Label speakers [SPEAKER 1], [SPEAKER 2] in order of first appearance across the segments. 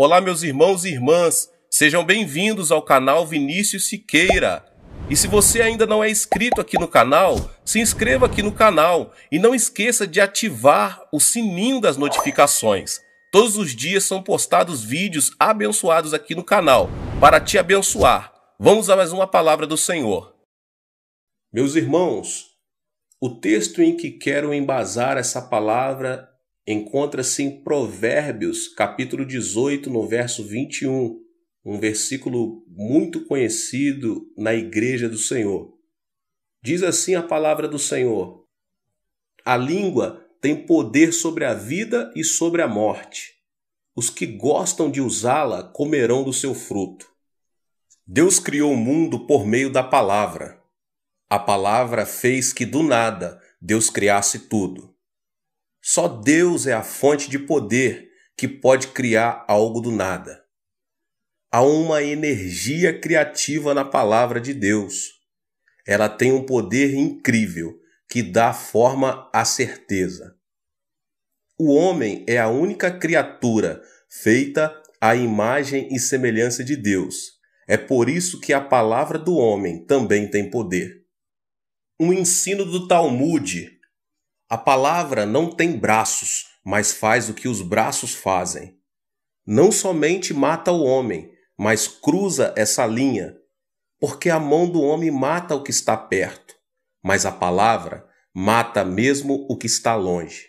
[SPEAKER 1] Olá, meus irmãos e irmãs, sejam bem-vindos ao canal Vinícius Siqueira. E se você ainda não é inscrito aqui no canal, se inscreva aqui no canal e não esqueça de ativar o sininho das notificações. Todos os dias são postados vídeos abençoados aqui no canal para te abençoar. Vamos a mais uma palavra do Senhor. Meus irmãos, o texto em que quero embasar essa palavra encontra-se em Provérbios, capítulo 18, no verso 21, um versículo muito conhecido na igreja do Senhor. Diz assim a palavra do Senhor: A língua tem poder sobre a vida e sobre a morte. Os que gostam de usá-la comerão do seu fruto. Deus criou o mundo por meio da palavra. A palavra fez que do nada Deus criasse tudo. Só Deus é a fonte de poder que pode criar algo do nada. Há uma energia criativa na palavra de Deus. Ela tem um poder incrível que dá forma à certeza. O homem é a única criatura feita à imagem e semelhança de Deus. É por isso que a palavra do homem também tem poder. Um ensino do Talmud a palavra não tem braços, mas faz o que os braços fazem. Não somente mata o homem, mas cruza essa linha, porque a mão do homem mata o que está perto, mas a palavra mata mesmo o que está longe.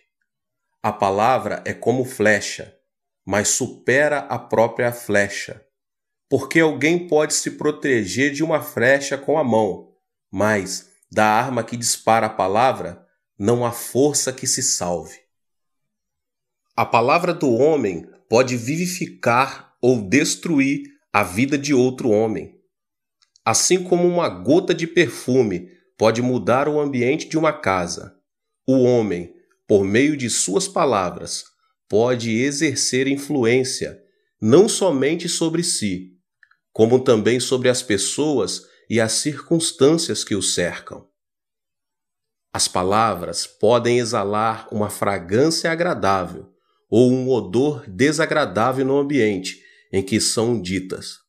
[SPEAKER 1] A palavra é como flecha, mas supera a própria flecha. Porque alguém pode se proteger de uma flecha com a mão, mas da arma que dispara a palavra, não há força que se salve. A palavra do homem pode vivificar ou destruir a vida de outro homem. Assim como uma gota de perfume pode mudar o ambiente de uma casa, o homem, por meio de suas palavras, pode exercer influência não somente sobre si, como também sobre as pessoas e as circunstâncias que o cercam. As palavras podem exalar uma fragrância agradável ou um odor desagradável no ambiente em que são ditas.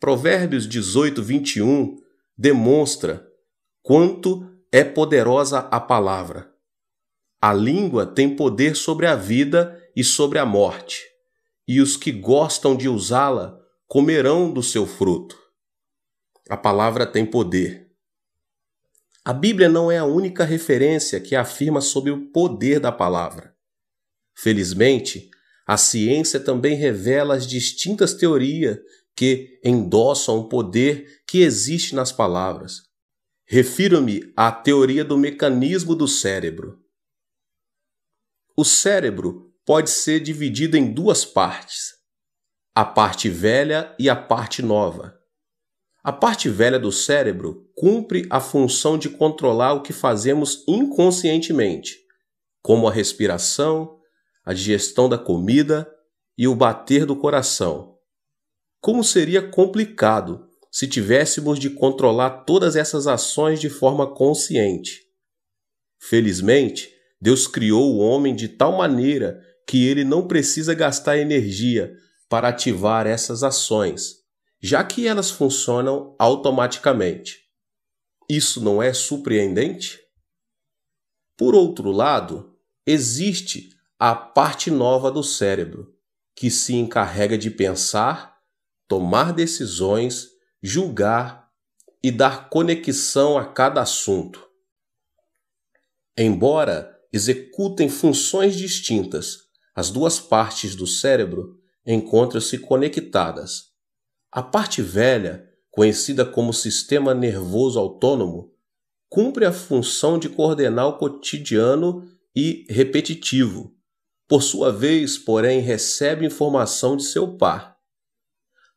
[SPEAKER 1] Provérbios 18, 21 demonstra quanto é poderosa a palavra. A língua tem poder sobre a vida e sobre a morte, e os que gostam de usá-la comerão do seu fruto. A palavra tem poder. A Bíblia não é a única referência que afirma sobre o poder da palavra. Felizmente, a ciência também revela as distintas teorias que endossam o poder que existe nas palavras. Refiro-me à teoria do mecanismo do cérebro. O cérebro pode ser dividido em duas partes: a parte velha e a parte nova. A parte velha do cérebro cumpre a função de controlar o que fazemos inconscientemente, como a respiração, a digestão da comida e o bater do coração. Como seria complicado se tivéssemos de controlar todas essas ações de forma consciente? Felizmente, Deus criou o homem de tal maneira que ele não precisa gastar energia para ativar essas ações já que elas funcionam automaticamente. Isso não é surpreendente? Por outro lado, existe a parte nova do cérebro, que se encarrega de pensar, tomar decisões, julgar e dar conexão a cada assunto. Embora executem funções distintas, as duas partes do cérebro encontram-se conectadas a parte velha, conhecida como sistema nervoso autônomo, cumpre a função de coordenar o cotidiano e repetitivo. Por sua vez, porém, recebe informação de seu par.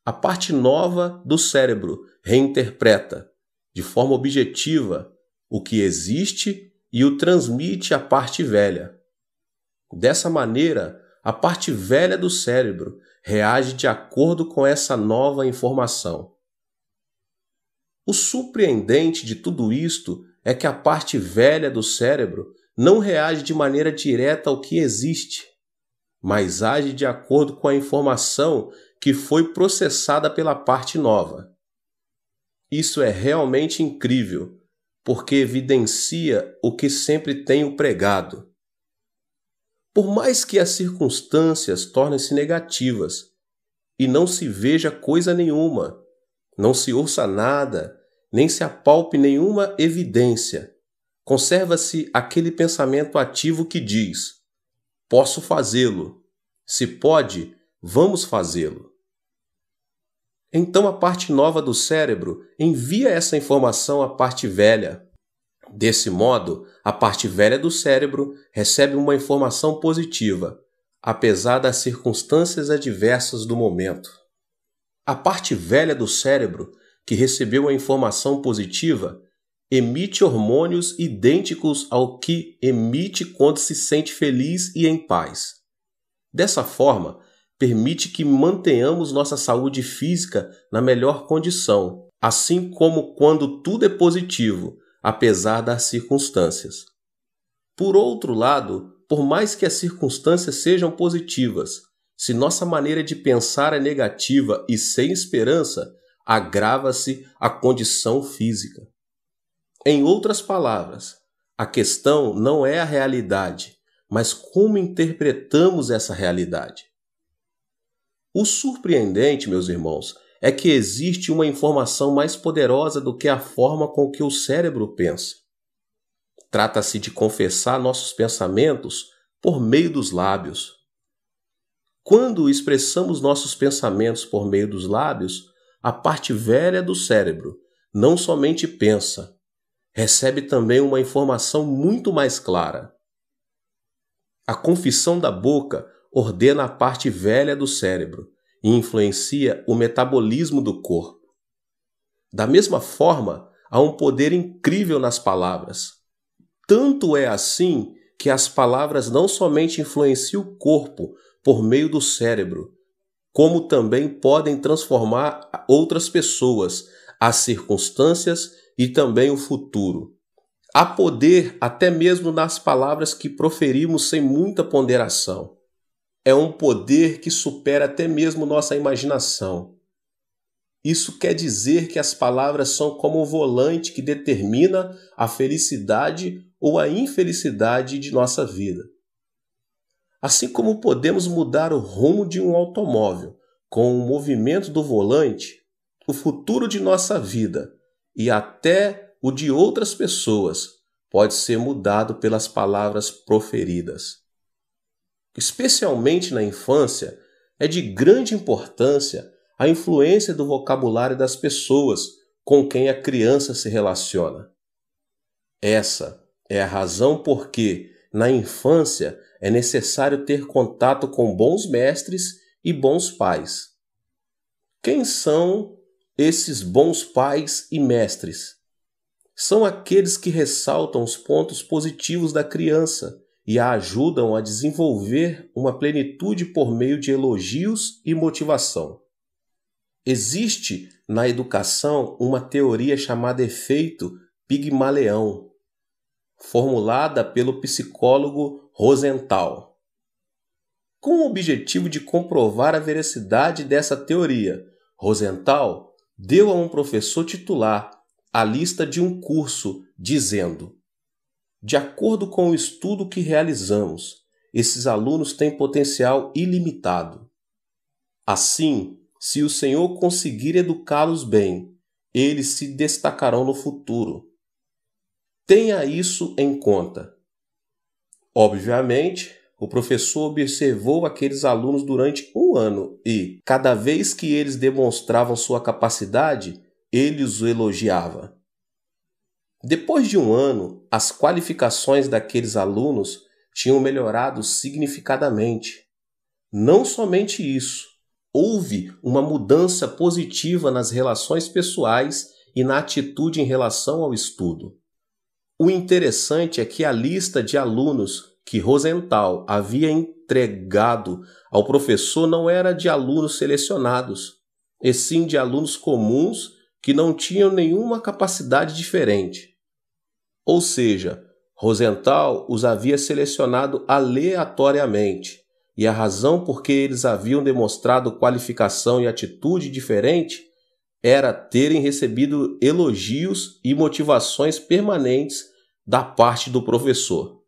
[SPEAKER 1] A parte nova do cérebro reinterpreta, de forma objetiva, o que existe e o transmite à parte velha. Dessa maneira, a parte velha do cérebro reage de acordo com essa nova informação. O surpreendente de tudo isto é que a parte velha do cérebro não reage de maneira direta ao que existe, mas age de acordo com a informação que foi processada pela parte nova. Isso é realmente incrível, porque evidencia o que sempre tenho pregado por mais que as circunstâncias tornem-se negativas e não se veja coisa nenhuma, não se ouça nada, nem se apalpe nenhuma evidência, conserva-se aquele pensamento ativo que diz: posso fazê-lo. Se pode, vamos fazê-lo. Então a parte nova do cérebro envia essa informação à parte velha, Desse modo, a parte velha do cérebro recebe uma informação positiva, apesar das circunstâncias adversas do momento. A parte velha do cérebro, que recebeu a informação positiva, emite hormônios idênticos ao que emite quando se sente feliz e em paz. Dessa forma, permite que mantenhamos nossa saúde física na melhor condição, assim como quando tudo é positivo, apesar das circunstâncias. Por outro lado, por mais que as circunstâncias sejam positivas, se nossa maneira de pensar é negativa e sem esperança, agrava-se a condição física. Em outras palavras, a questão não é a realidade, mas como interpretamos essa realidade. O surpreendente, meus irmãos, é que existe uma informação mais poderosa do que a forma com que o cérebro pensa. Trata-se de confessar nossos pensamentos por meio dos lábios. Quando expressamos nossos pensamentos por meio dos lábios, a parte velha do cérebro não somente pensa, recebe também uma informação muito mais clara. A confissão da boca ordena a parte velha do cérebro, e influencia o metabolismo do corpo. Da mesma forma, há um poder incrível nas palavras. Tanto é assim que as palavras não somente influenciam o corpo por meio do cérebro, como também podem transformar outras pessoas, as circunstâncias e também o futuro. Há poder até mesmo nas palavras que proferimos sem muita ponderação é um poder que supera até mesmo nossa imaginação. Isso quer dizer que as palavras são como o volante que determina a felicidade ou a infelicidade de nossa vida. Assim como podemos mudar o rumo de um automóvel com o movimento do volante, o futuro de nossa vida e até o de outras pessoas pode ser mudado pelas palavras proferidas especialmente na infância, é de grande importância a influência do vocabulário das pessoas com quem a criança se relaciona. Essa é a razão por que, na infância, é necessário ter contato com bons mestres e bons pais. Quem são esses bons pais e mestres? São aqueles que ressaltam os pontos positivos da criança e a ajudam a desenvolver uma plenitude por meio de elogios e motivação. Existe na educação uma teoria chamada efeito Pigmaleão, formulada pelo psicólogo Rosenthal. Com o objetivo de comprovar a veracidade dessa teoria, Rosenthal deu a um professor titular a lista de um curso, dizendo: de acordo com o estudo que realizamos, esses alunos têm potencial ilimitado. Assim, se o Senhor conseguir educá-los bem, eles se destacarão no futuro. Tenha isso em conta. Obviamente, o professor observou aqueles alunos durante um ano e, cada vez que eles demonstravam sua capacidade, ele os elogiava. Depois de um ano, as qualificações daqueles alunos tinham melhorado significadamente. Não somente isso, houve uma mudança positiva nas relações pessoais e na atitude em relação ao estudo. O interessante é que a lista de alunos que Rosenthal havia entregado ao professor não era de alunos selecionados, e sim de alunos comuns que não tinham nenhuma capacidade diferente. Ou seja, Rosenthal os havia selecionado aleatoriamente, e a razão por que eles haviam demonstrado qualificação e atitude diferente era terem recebido elogios e motivações permanentes da parte do professor.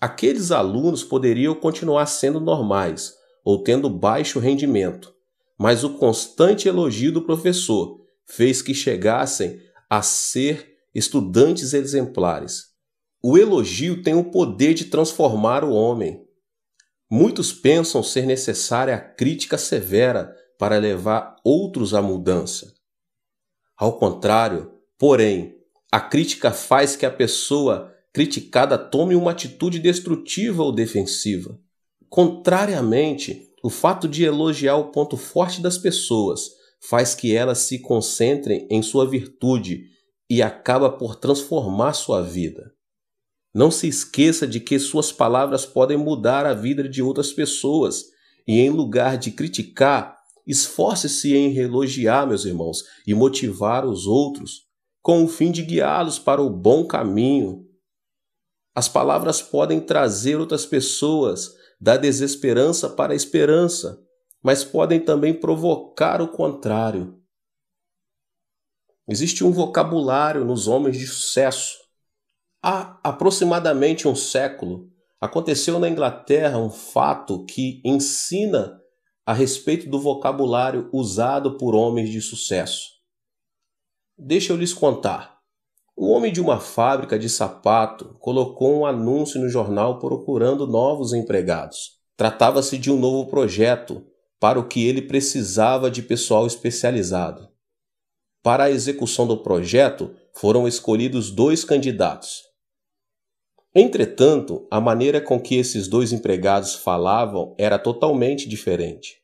[SPEAKER 1] Aqueles alunos poderiam continuar sendo normais ou tendo baixo rendimento, mas o constante elogio do professor fez que chegassem a ser estudantes exemplares. O elogio tem o poder de transformar o homem. Muitos pensam ser necessária a crítica severa para levar outros à mudança. Ao contrário, porém, a crítica faz que a pessoa criticada tome uma atitude destrutiva ou defensiva. Contrariamente, o fato de elogiar o ponto forte das pessoas faz que elas se concentrem em sua virtude e acaba por transformar sua vida. Não se esqueça de que suas palavras podem mudar a vida de outras pessoas e, em lugar de criticar, esforce-se em elogiar, meus irmãos, e motivar os outros, com o fim de guiá-los para o bom caminho. As palavras podem trazer outras pessoas da desesperança para a esperança, mas podem também provocar o contrário. Existe um vocabulário nos homens de sucesso. Há aproximadamente um século, aconteceu na Inglaterra um fato que ensina a respeito do vocabulário usado por homens de sucesso. Deixa eu lhes contar. Um homem de uma fábrica de sapato colocou um anúncio no jornal procurando novos empregados. Tratava-se de um novo projeto para o que ele precisava de pessoal especializado. Para a execução do projeto, foram escolhidos dois candidatos. Entretanto, a maneira com que esses dois empregados falavam era totalmente diferente.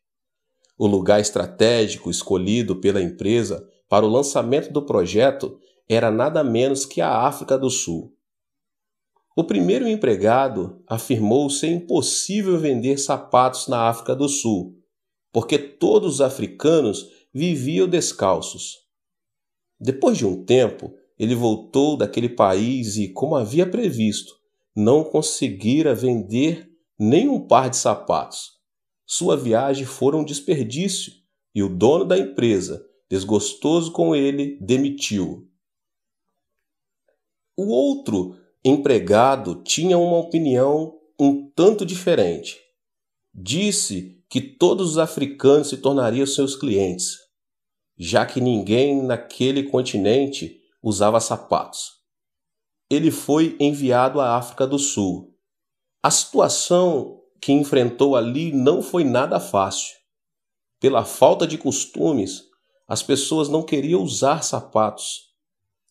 [SPEAKER 1] O lugar estratégico escolhido pela empresa para o lançamento do projeto era nada menos que a África do Sul. O primeiro empregado afirmou ser impossível vender sapatos na África do Sul, porque todos os africanos viviam descalços. Depois de um tempo, ele voltou daquele país e, como havia previsto, não conseguira vender nem um par de sapatos. Sua viagem fora um desperdício e o dono da empresa, desgostoso com ele, demitiu. O outro empregado tinha uma opinião um tanto diferente. Disse que todos os africanos se tornariam seus clientes já que ninguém naquele continente usava sapatos. Ele foi enviado à África do Sul. A situação que enfrentou ali não foi nada fácil. Pela falta de costumes, as pessoas não queriam usar sapatos.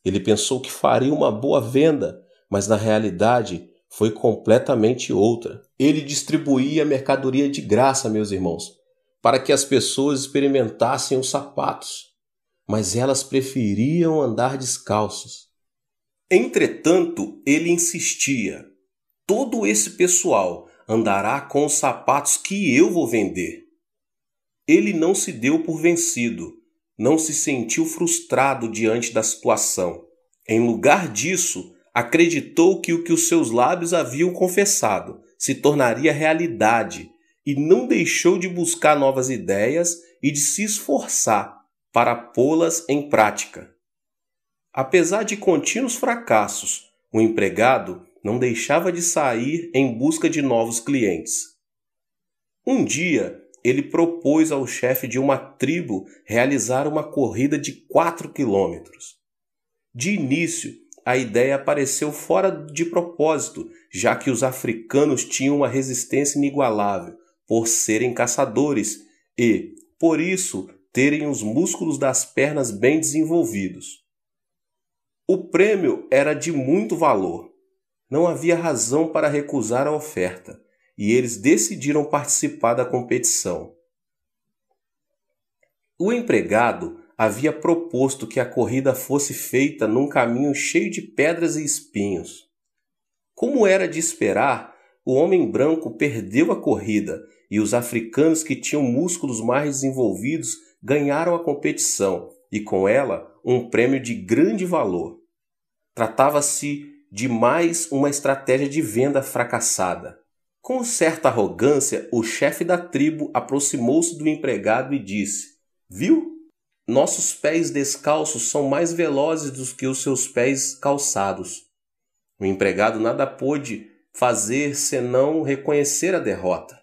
[SPEAKER 1] Ele pensou que faria uma boa venda, mas na realidade foi completamente outra. Ele distribuía mercadoria de graça, meus irmãos, para que as pessoas experimentassem os sapatos, mas elas preferiam andar descalças. Entretanto, ele insistia: todo esse pessoal andará com os sapatos que eu vou vender. Ele não se deu por vencido, não se sentiu frustrado diante da situação. Em lugar disso, acreditou que o que os seus lábios haviam confessado se tornaria realidade e não deixou de buscar novas ideias e de se esforçar para pô-las em prática. Apesar de contínuos fracassos, o empregado não deixava de sair em busca de novos clientes. Um dia, ele propôs ao chefe de uma tribo realizar uma corrida de 4 quilômetros. De início, a ideia apareceu fora de propósito, já que os africanos tinham uma resistência inigualável, por serem caçadores e, por isso, terem os músculos das pernas bem desenvolvidos. O prêmio era de muito valor. Não havia razão para recusar a oferta, e eles decidiram participar da competição. O empregado havia proposto que a corrida fosse feita num caminho cheio de pedras e espinhos. Como era de esperar, o homem branco perdeu a corrida e os africanos que tinham músculos mais desenvolvidos ganharam a competição e com ela um prêmio de grande valor. Tratava-se de mais uma estratégia de venda fracassada. Com certa arrogância, o chefe da tribo aproximou-se do empregado e disse: Viu? Nossos pés descalços são mais velozes do que os seus pés calçados. O empregado nada pôde fazer senão reconhecer a derrota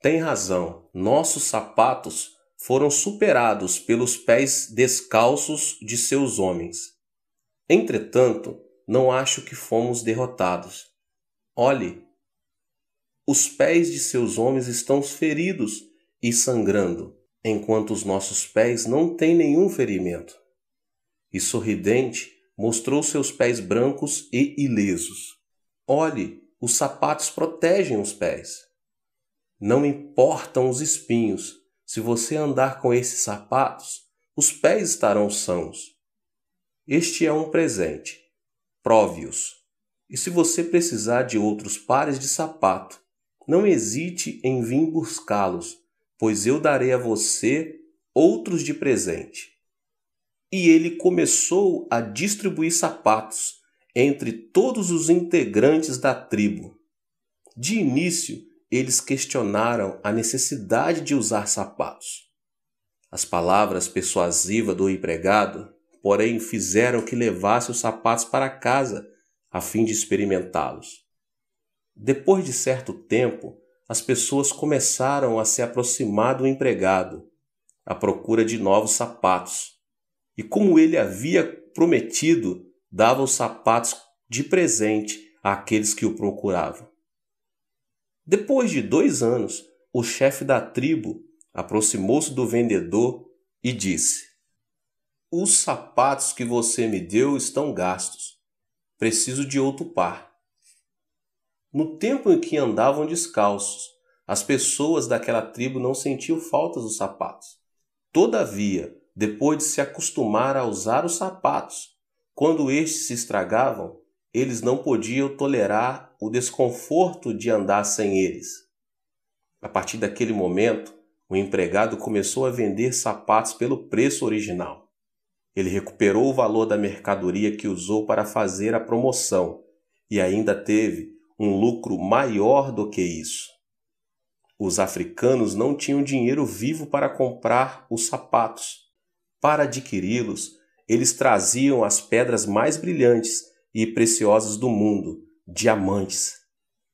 [SPEAKER 1] tem razão. Nossos sapatos foram superados pelos pés descalços de seus homens. Entretanto, não acho que fomos derrotados. Olhe, os pés de seus homens estão feridos e sangrando, enquanto os nossos pés não têm nenhum ferimento. E sorridente, mostrou seus pés brancos e ilesos. Olhe, os sapatos protegem os pés. Não importam os espinhos, se você andar com esses sapatos, os pés estarão sãos. Este é um presente. Prove-os. E se você precisar de outros pares de sapato, não hesite em vir buscá-los, pois eu darei a você outros de presente. E ele começou a distribuir sapatos entre todos os integrantes da tribo. De início, eles questionaram a necessidade de usar sapatos. As palavras persuasivas do empregado, porém, fizeram que levasse os sapatos para casa a fim de experimentá-los. Depois de certo tempo, as pessoas começaram a se aproximar do empregado à procura de novos sapatos. E como ele havia prometido, dava os sapatos de presente àqueles que o procuravam. Depois de dois anos, o chefe da tribo aproximou-se do vendedor e disse: Os sapatos que você me deu estão gastos. Preciso de outro par. No tempo em que andavam descalços, as pessoas daquela tribo não sentiam falta dos sapatos. Todavia, depois de se acostumar a usar os sapatos, quando estes se estragavam, eles não podiam tolerar o desconforto de andar sem eles. A partir daquele momento, o empregado começou a vender sapatos pelo preço original. Ele recuperou o valor da mercadoria que usou para fazer a promoção e ainda teve um lucro maior do que isso. Os africanos não tinham dinheiro vivo para comprar os sapatos. Para adquiri-los, eles traziam as pedras mais brilhantes e preciosas do mundo, diamantes.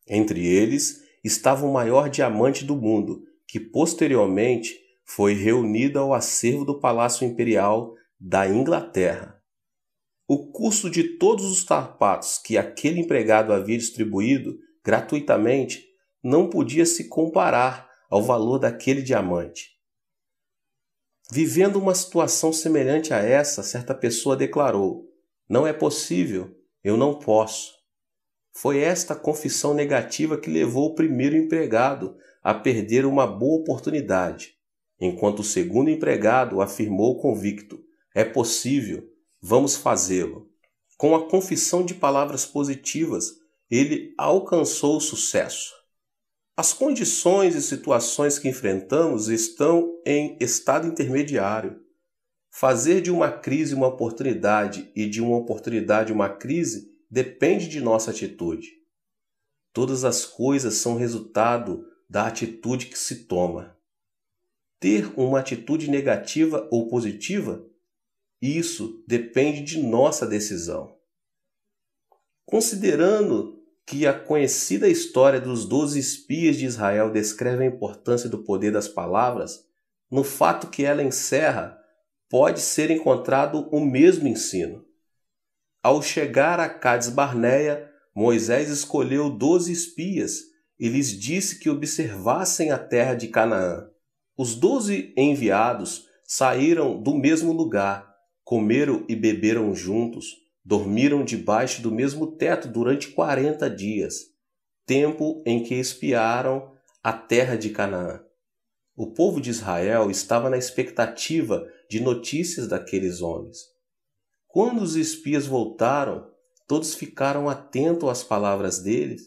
[SPEAKER 1] Entre eles estava o maior diamante do mundo, que posteriormente foi reunido ao acervo do Palácio Imperial da Inglaterra. O custo de todos os sapatos que aquele empregado havia distribuído gratuitamente não podia se comparar ao valor daquele diamante. Vivendo uma situação semelhante a essa, certa pessoa declarou: Não é possível eu não posso. Foi esta confissão negativa que levou o primeiro empregado a perder uma boa oportunidade, enquanto o segundo empregado afirmou convicto: é possível, vamos fazê-lo. Com a confissão de palavras positivas, ele alcançou o sucesso. As condições e situações que enfrentamos estão em estado intermediário. Fazer de uma crise uma oportunidade e de uma oportunidade uma crise depende de nossa atitude. Todas as coisas são resultado da atitude que se toma. Ter uma atitude negativa ou positiva, isso depende de nossa decisão. Considerando que a conhecida história dos doze espias de Israel descreve a importância do poder das palavras, no fato que ela encerra pode ser encontrado o mesmo ensino. Ao chegar a Cades Barneia, Moisés escolheu doze espias e lhes disse que observassem a terra de Canaã. Os doze enviados saíram do mesmo lugar, comeram e beberam juntos, dormiram debaixo do mesmo teto durante quarenta dias, tempo em que espiaram a terra de Canaã. O povo de Israel estava na expectativa de notícias daqueles homens. Quando os espias voltaram, todos ficaram atentos às palavras deles,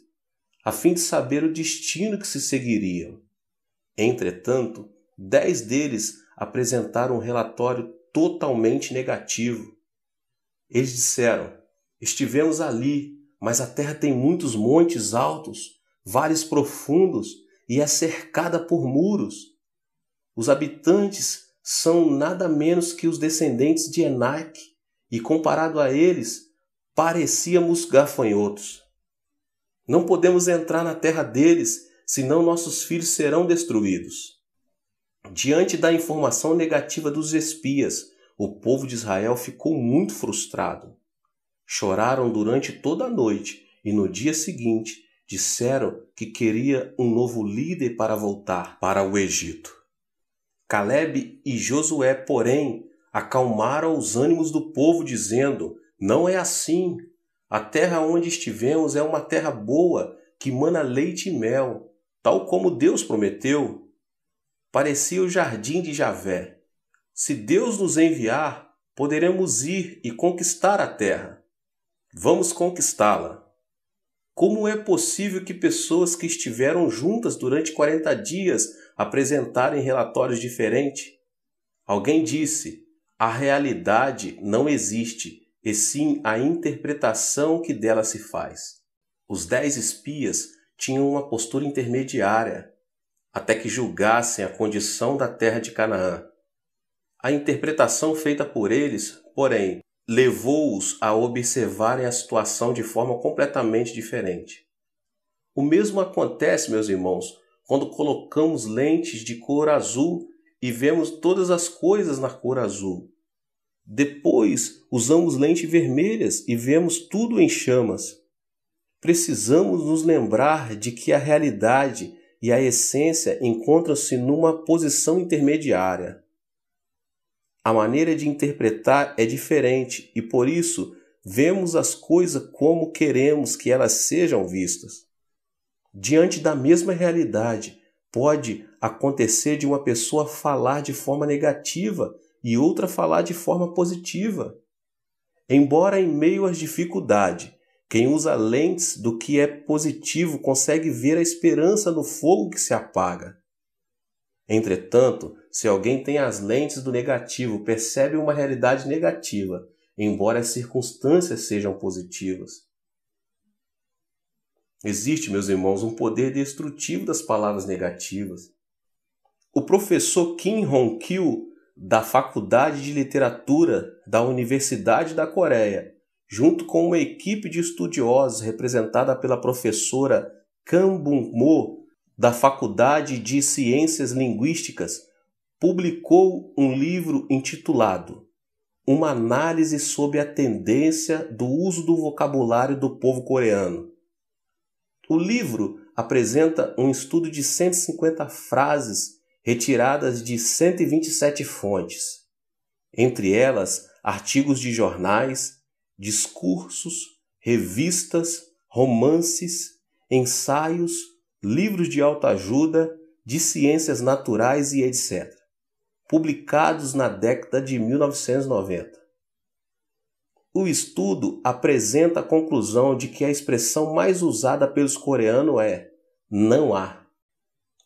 [SPEAKER 1] a fim de saber o destino que se seguiriam. Entretanto, dez deles apresentaram um relatório totalmente negativo. Eles disseram: Estivemos ali, mas a terra tem muitos montes altos, vales profundos e é cercada por muros. Os habitantes são nada menos que os descendentes de Enac, e comparado a eles, parecíamos gafanhotos. Não podemos entrar na terra deles, senão nossos filhos serão destruídos. Diante da informação negativa dos espias, o povo de Israel ficou muito frustrado. Choraram durante toda a noite e no dia seguinte disseram que queria um novo líder para voltar para o Egito. Caleb e Josué, porém, acalmaram os ânimos do povo, dizendo: Não é assim. A terra onde estivemos é uma terra boa, que mana leite e mel, tal como Deus prometeu. Parecia o jardim de Javé. Se Deus nos enviar, poderemos ir e conquistar a terra. Vamos conquistá-la. Como é possível que pessoas que estiveram juntas durante 40 dias apresentarem relatórios diferentes. Alguém disse: a realidade não existe, e sim a interpretação que dela se faz. Os dez espias tinham uma postura intermediária, até que julgassem a condição da terra de Canaã. A interpretação feita por eles, porém, levou-os a observarem a situação de forma completamente diferente. O mesmo acontece, meus irmãos, quando colocamos lentes de cor azul e vemos todas as coisas na cor azul. Depois usamos lentes vermelhas e vemos tudo em chamas. Precisamos nos lembrar de que a realidade e a essência encontram-se numa posição intermediária. A maneira de interpretar é diferente e por isso vemos as coisas como queremos que elas sejam vistas diante da mesma realidade, pode acontecer de uma pessoa falar de forma negativa e outra falar de forma positiva. Embora em meio às dificuldades, quem usa lentes do que é positivo consegue ver a esperança no fogo que se apaga. Entretanto, se alguém tem as lentes do negativo, percebe uma realidade negativa, embora as circunstâncias sejam positivas. Existe, meus irmãos, um poder destrutivo das palavras negativas. O professor Kim Hong-kyu, da Faculdade de Literatura da Universidade da Coreia, junto com uma equipe de estudiosos representada pela professora Kang bum mo da Faculdade de Ciências Linguísticas, publicou um livro intitulado Uma análise sobre a tendência do uso do vocabulário do povo coreano, o livro apresenta um estudo de 150 frases retiradas de 127 fontes, entre elas artigos de jornais, discursos, revistas, romances, ensaios, livros de autoajuda, de ciências naturais e etc., publicados na década de 1990. O estudo apresenta a conclusão de que a expressão mais usada pelos coreanos é não há.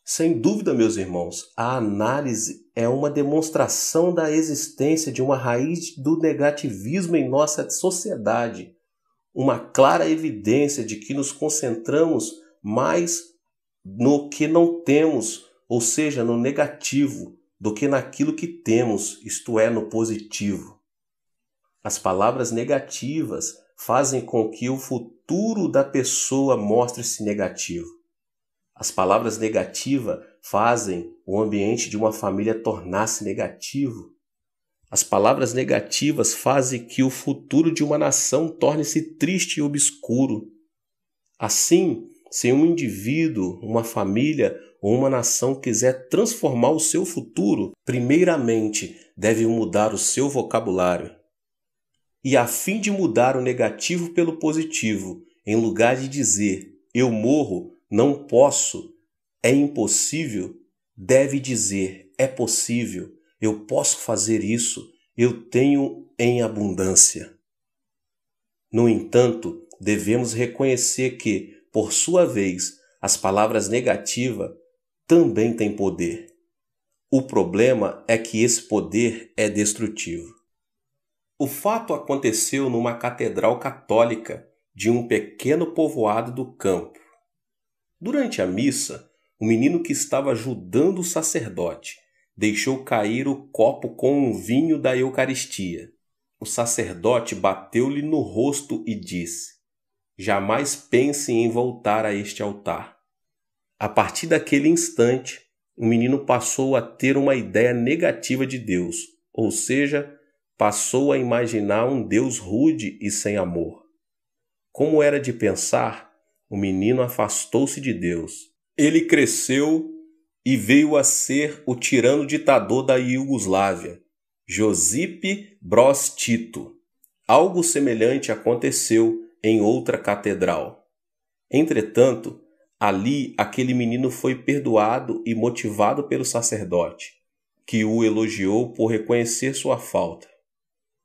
[SPEAKER 1] Sem dúvida, meus irmãos, a análise é uma demonstração da existência de uma raiz do negativismo em nossa sociedade, uma clara evidência de que nos concentramos mais no que não temos, ou seja, no negativo, do que naquilo que temos, isto é, no positivo. As palavras negativas fazem com que o futuro da pessoa mostre-se negativo. As palavras negativas fazem o ambiente de uma família tornar-se negativo. As palavras negativas fazem que o futuro de uma nação torne-se triste e obscuro. Assim, se um indivíduo, uma família ou uma nação quiser transformar o seu futuro, primeiramente deve mudar o seu vocabulário e a fim de mudar o negativo pelo positivo, em lugar de dizer eu morro, não posso, é impossível, deve dizer é possível, eu posso fazer isso, eu tenho em abundância. No entanto, devemos reconhecer que, por sua vez, as palavras negativas também têm poder. O problema é que esse poder é destrutivo. O fato aconteceu numa catedral católica de um pequeno povoado do campo. Durante a missa, o menino que estava ajudando o sacerdote deixou cair o copo com o vinho da Eucaristia. O sacerdote bateu-lhe no rosto e disse: Jamais pense em voltar a este altar. A partir daquele instante, o menino passou a ter uma ideia negativa de Deus, ou seja, passou a imaginar um Deus rude e sem amor. Como era de pensar, o menino afastou-se de Deus. Ele cresceu e veio a ser o tirano ditador da Iugoslávia, Josip Broz Tito. Algo semelhante aconteceu em outra catedral. Entretanto, ali aquele menino foi perdoado e motivado pelo sacerdote, que o elogiou por reconhecer sua falta.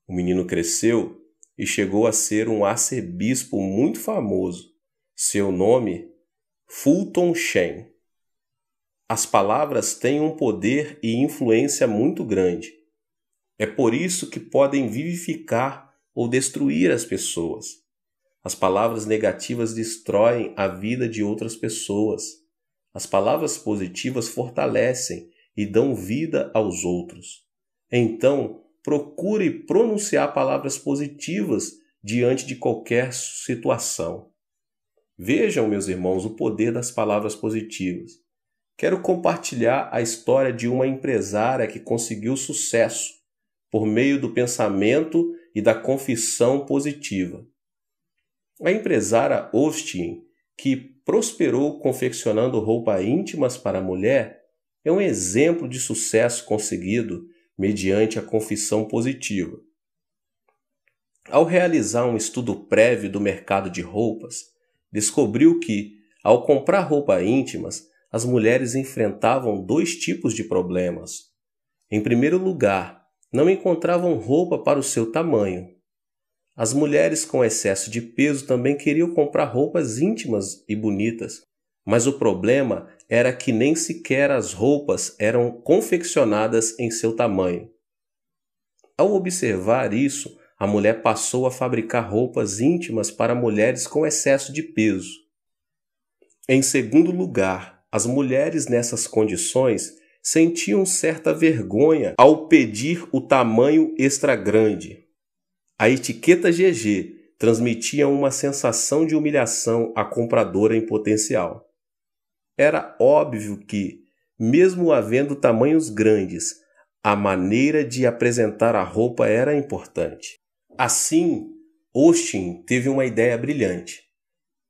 [SPEAKER 1] O menino cresceu e chegou a ser um arcebispo muito famoso. Seu nome, Fulton Sheen. As palavras têm um poder e influência muito grande. É por isso que podem vivificar ou destruir as pessoas. As palavras negativas destroem a vida de outras pessoas. As palavras positivas fortalecem e dão vida aos outros. Então, procure pronunciar palavras positivas diante de qualquer situação. Vejam, meus irmãos, o poder das palavras positivas. Quero compartilhar a história de uma empresária que conseguiu sucesso por meio do pensamento e da confissão positiva. A empresária Austin, que prosperou confeccionando roupa íntimas para a mulher, é um exemplo de sucesso conseguido mediante a confissão positiva. Ao realizar um estudo prévio do mercado de roupas, descobriu que, ao comprar roupa íntimas, as mulheres enfrentavam dois tipos de problemas. Em primeiro lugar, não encontravam roupa para o seu tamanho. As mulheres com excesso de peso também queriam comprar roupas íntimas e bonitas, mas o problema era que nem sequer as roupas eram confeccionadas em seu tamanho. Ao observar isso, a mulher passou a fabricar roupas íntimas para mulheres com excesso de peso. Em segundo lugar, as mulheres nessas condições sentiam certa vergonha ao pedir o tamanho extra grande. A etiqueta GG transmitia uma sensação de humilhação à compradora em potencial. Era óbvio que, mesmo havendo tamanhos grandes, a maneira de apresentar a roupa era importante. Assim, Austin teve uma ideia brilhante.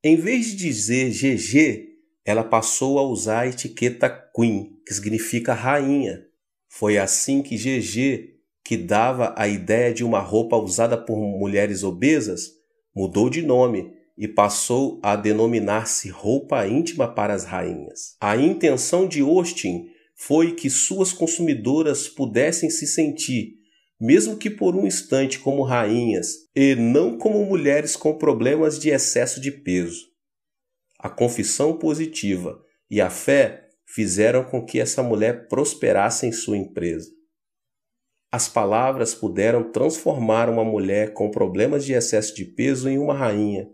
[SPEAKER 1] Em vez de dizer GG, ela passou a usar a etiqueta Queen, que significa rainha. Foi assim que GG, que dava a ideia de uma roupa usada por mulheres obesas, mudou de nome e passou a denominar-se roupa íntima para as rainhas. A intenção de Austin foi que suas consumidoras pudessem se sentir, mesmo que por um instante, como rainhas e não como mulheres com problemas de excesso de peso. A confissão positiva e a fé fizeram com que essa mulher prosperasse em sua empresa. As palavras puderam transformar uma mulher com problemas de excesso de peso em uma rainha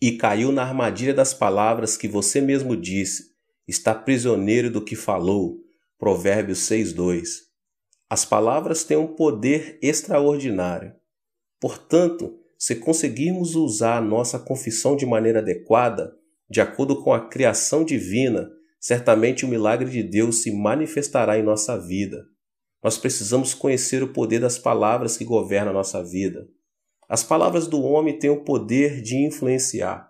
[SPEAKER 1] e caiu na armadilha das palavras que você mesmo disse, está prisioneiro do que falou. Provérbios 6:2. As palavras têm um poder extraordinário. Portanto, se conseguirmos usar a nossa confissão de maneira adequada, de acordo com a criação divina, certamente o milagre de Deus se manifestará em nossa vida. Nós precisamos conhecer o poder das palavras que governam a nossa vida. As palavras do homem têm o poder de influenciar.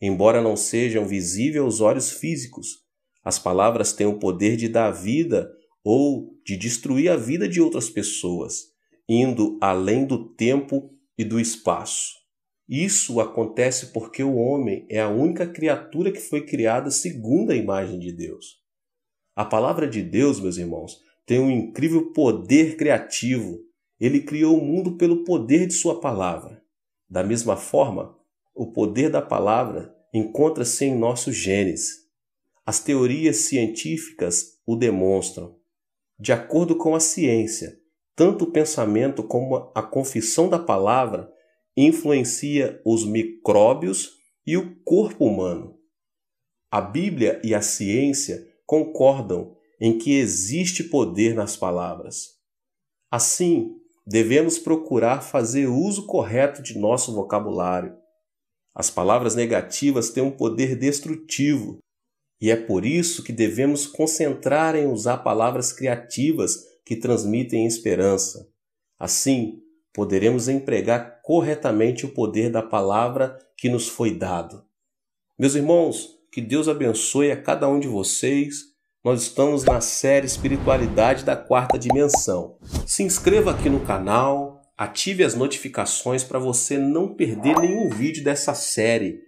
[SPEAKER 1] Embora não sejam visíveis aos olhos físicos, as palavras têm o poder de dar vida ou de destruir a vida de outras pessoas, indo além do tempo e do espaço. Isso acontece porque o homem é a única criatura que foi criada segundo a imagem de Deus. A palavra de Deus, meus irmãos, tem um incrível poder criativo ele criou o mundo pelo poder de Sua palavra. Da mesma forma, o poder da palavra encontra-se em nossos genes. As teorias científicas o demonstram. De acordo com a ciência, tanto o pensamento como a confissão da palavra influencia os micróbios e o corpo humano. A Bíblia e a ciência concordam em que existe poder nas palavras. Assim, devemos procurar fazer uso correto de nosso vocabulário. As palavras negativas têm um poder destrutivo e é por isso que devemos concentrar em usar palavras criativas que transmitem esperança. Assim, poderemos empregar corretamente o poder da palavra que nos foi dado. Meus irmãos, que Deus abençoe a cada um de vocês nós estamos na série Espiritualidade da Quarta Dimensão. Se inscreva aqui no canal, ative as notificações para você não perder nenhum vídeo dessa série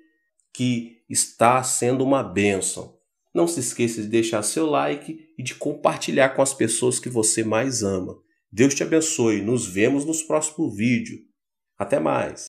[SPEAKER 1] que está sendo uma bênção. Não se esqueça de deixar seu like e de compartilhar com as pessoas que você mais ama. Deus te abençoe. Nos vemos nos próximo vídeo. Até mais.